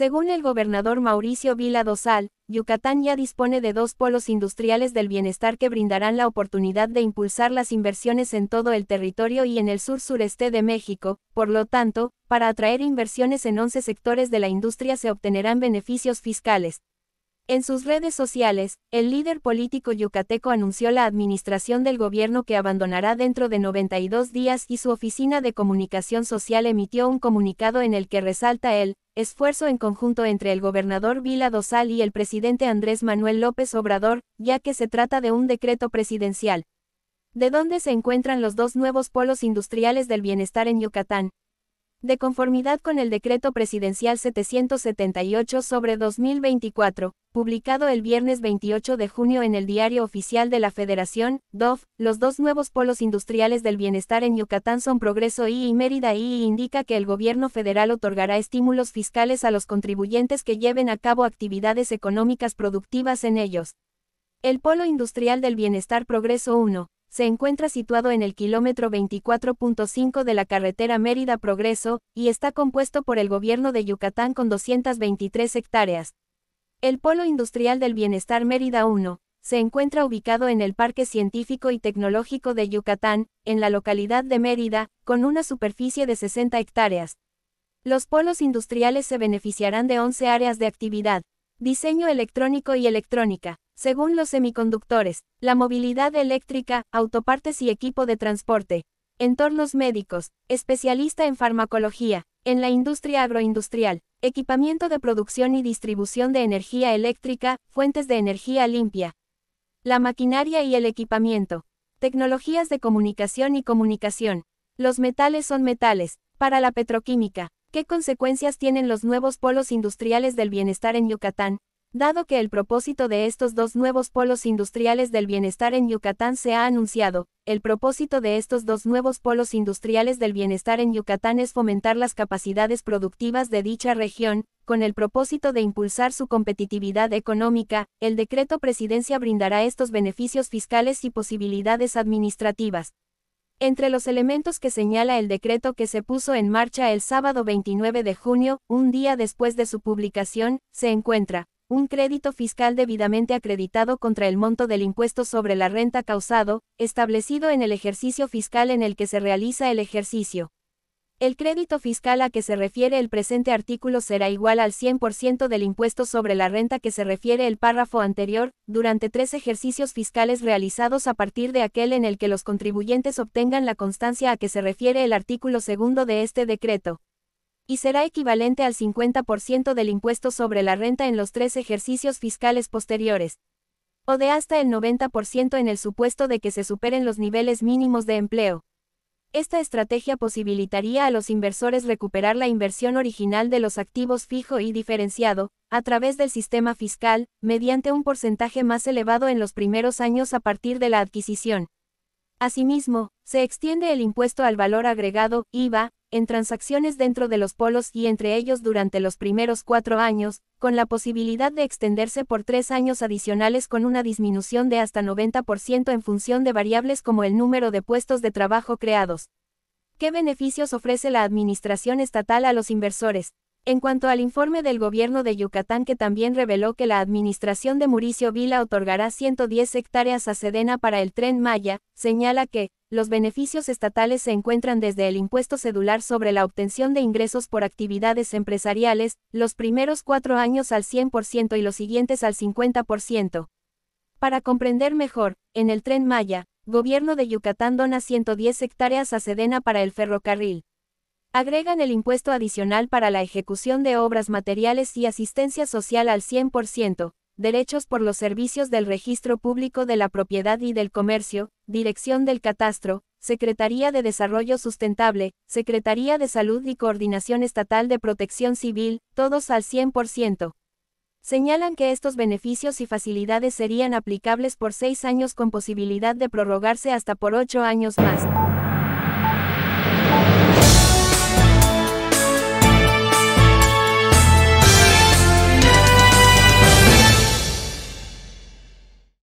Según el gobernador Mauricio Vila Dosal, Yucatán ya dispone de dos polos industriales del bienestar que brindarán la oportunidad de impulsar las inversiones en todo el territorio y en el sur-sureste de México, por lo tanto, para atraer inversiones en 11 sectores de la industria se obtenerán beneficios fiscales, en sus redes sociales, el líder político yucateco anunció la administración del gobierno que abandonará dentro de 92 días y su oficina de comunicación social emitió un comunicado en el que resalta el esfuerzo en conjunto entre el gobernador Vila Dosal y el presidente Andrés Manuel López Obrador, ya que se trata de un decreto presidencial. De dónde se encuentran los dos nuevos polos industriales del bienestar en Yucatán, de conformidad con el decreto presidencial 778 sobre 2024, publicado el viernes 28 de junio en el Diario Oficial de la Federación, DOF, los dos nuevos polos industriales del bienestar en Yucatán son Progreso I y Mérida I y indica que el gobierno federal otorgará estímulos fiscales a los contribuyentes que lleven a cabo actividades económicas productivas en ellos. El Polo Industrial del Bienestar Progreso 1, se encuentra situado en el kilómetro 24.5 de la carretera Mérida Progreso, y está compuesto por el gobierno de Yucatán con 223 hectáreas. El Polo Industrial del Bienestar Mérida 1, se encuentra ubicado en el Parque Científico y Tecnológico de Yucatán, en la localidad de Mérida, con una superficie de 60 hectáreas. Los polos industriales se beneficiarán de 11 áreas de actividad, Diseño electrónico y electrónica. Según los semiconductores, la movilidad eléctrica, autopartes y equipo de transporte. Entornos médicos, especialista en farmacología, en la industria agroindustrial, equipamiento de producción y distribución de energía eléctrica, fuentes de energía limpia. La maquinaria y el equipamiento. Tecnologías de comunicación y comunicación. Los metales son metales, para la petroquímica, ¿Qué consecuencias tienen los nuevos polos industriales del bienestar en Yucatán? Dado que el propósito de estos dos nuevos polos industriales del bienestar en Yucatán se ha anunciado, el propósito de estos dos nuevos polos industriales del bienestar en Yucatán es fomentar las capacidades productivas de dicha región, con el propósito de impulsar su competitividad económica, el decreto presidencia brindará estos beneficios fiscales y posibilidades administrativas, entre los elementos que señala el decreto que se puso en marcha el sábado 29 de junio, un día después de su publicación, se encuentra, un crédito fiscal debidamente acreditado contra el monto del impuesto sobre la renta causado, establecido en el ejercicio fiscal en el que se realiza el ejercicio. El crédito fiscal a que se refiere el presente artículo será igual al 100% del impuesto sobre la renta que se refiere el párrafo anterior, durante tres ejercicios fiscales realizados a partir de aquel en el que los contribuyentes obtengan la constancia a que se refiere el artículo segundo de este decreto. Y será equivalente al 50% del impuesto sobre la renta en los tres ejercicios fiscales posteriores. O de hasta el 90% en el supuesto de que se superen los niveles mínimos de empleo. Esta estrategia posibilitaría a los inversores recuperar la inversión original de los activos fijo y diferenciado, a través del sistema fiscal, mediante un porcentaje más elevado en los primeros años a partir de la adquisición. Asimismo, se extiende el impuesto al valor agregado, IVA, en transacciones dentro de los polos y entre ellos durante los primeros cuatro años, con la posibilidad de extenderse por tres años adicionales con una disminución de hasta 90% en función de variables como el número de puestos de trabajo creados. ¿Qué beneficios ofrece la Administración Estatal a los inversores? En cuanto al informe del gobierno de Yucatán que también reveló que la administración de Mauricio Vila otorgará 110 hectáreas a Sedena para el tren Maya, señala que, los beneficios estatales se encuentran desde el impuesto cedular sobre la obtención de ingresos por actividades empresariales, los primeros cuatro años al 100% y los siguientes al 50%. Para comprender mejor, en el tren Maya, Gobierno de Yucatán dona 110 hectáreas a Sedena para el ferrocarril. Agregan el impuesto adicional para la ejecución de obras materiales y asistencia social al 100%, derechos por los servicios del Registro Público de la Propiedad y del Comercio, Dirección del Catastro, Secretaría de Desarrollo Sustentable, Secretaría de Salud y Coordinación Estatal de Protección Civil, todos al 100%. Señalan que estos beneficios y facilidades serían aplicables por seis años con posibilidad de prorrogarse hasta por ocho años más.